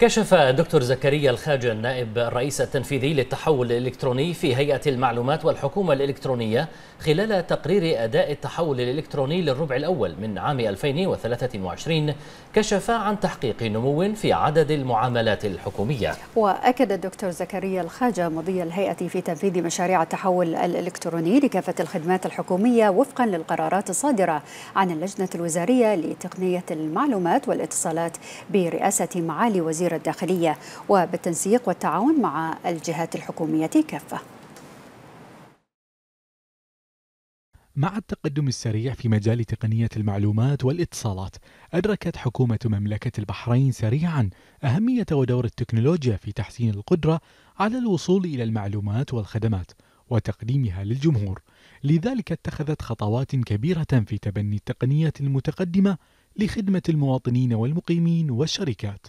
كشف دكتور زكريا الخاجة النائب الرئيس التنفيذي للتحول الإلكتروني في هيئة المعلومات والحكومة الإلكترونية خلال تقرير أداء التحول الإلكتروني للربع الأول من عام 2023 كشف عن تحقيق نمو في عدد المعاملات الحكومية وأكد الدكتور زكريا الخاجة مضي الهيئة في تنفيذ مشاريع التحول الإلكتروني لكافة الخدمات الحكومية وفقا للقرارات الصادرة عن اللجنة الوزارية لتقنية المعلومات والاتصالات برئاسة معالي وزير وزير الداخلية وبالتنسيق والتعاون مع الجهات الحكومية كافة مع التقدم السريع في مجال تقنية المعلومات والاتصالات، أدركت حكومة مملكة البحرين سريعا أهمية ودور التكنولوجيا في تحسين القدرة على الوصول إلى المعلومات والخدمات وتقديمها للجمهور، لذلك اتخذت خطوات كبيرة في تبني التقنية المتقدمة لخدمة المواطنين والمقيمين والشركات.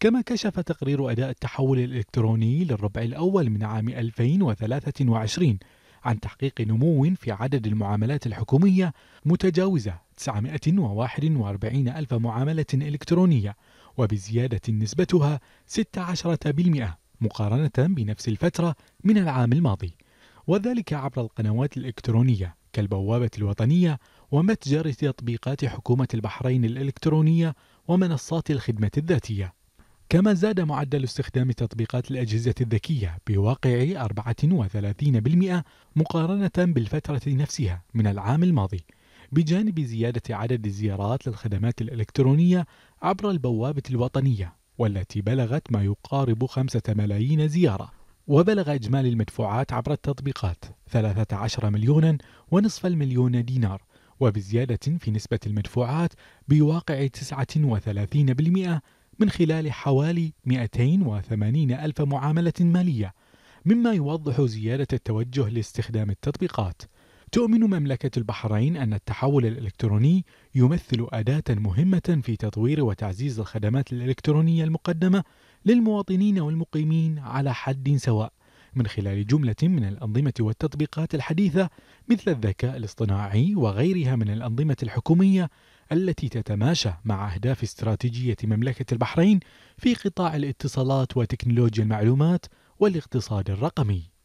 كما كشف تقرير أداء التحول الإلكتروني للربع الأول من عام 2023 عن تحقيق نمو في عدد المعاملات الحكومية متجاوزة 941 ألف معاملة إلكترونية وبزيادة نسبتها 16% مقارنة بنفس الفترة من العام الماضي وذلك عبر القنوات الإلكترونية كالبوابة الوطنية ومتجر تطبيقات حكومة البحرين الإلكترونية ومنصات الخدمة الذاتية كما زاد معدل استخدام تطبيقات الأجهزة الذكية بواقع 34% مقارنة بالفترة نفسها من العام الماضي بجانب زيادة عدد الزيارات للخدمات الإلكترونية عبر البوابة الوطنية والتي بلغت ما يقارب 5 ملايين زيارة وبلغ إجمالي المدفوعات عبر التطبيقات 13 مليونا ونصف المليون دينار وبزيادة في نسبة المدفوعات بواقع 39% من خلال حوالي 280 ألف معاملة مالية مما يوضح زيادة التوجه لاستخدام التطبيقات تؤمن مملكة البحرين أن التحول الإلكتروني يمثل أداة مهمة في تطوير وتعزيز الخدمات الإلكترونية المقدمة للمواطنين والمقيمين على حد سواء من خلال جملة من الأنظمة والتطبيقات الحديثة مثل الذكاء الاصطناعي وغيرها من الأنظمة الحكومية التي تتماشى مع أهداف استراتيجية مملكة البحرين في قطاع الاتصالات وتكنولوجيا المعلومات والاقتصاد الرقمي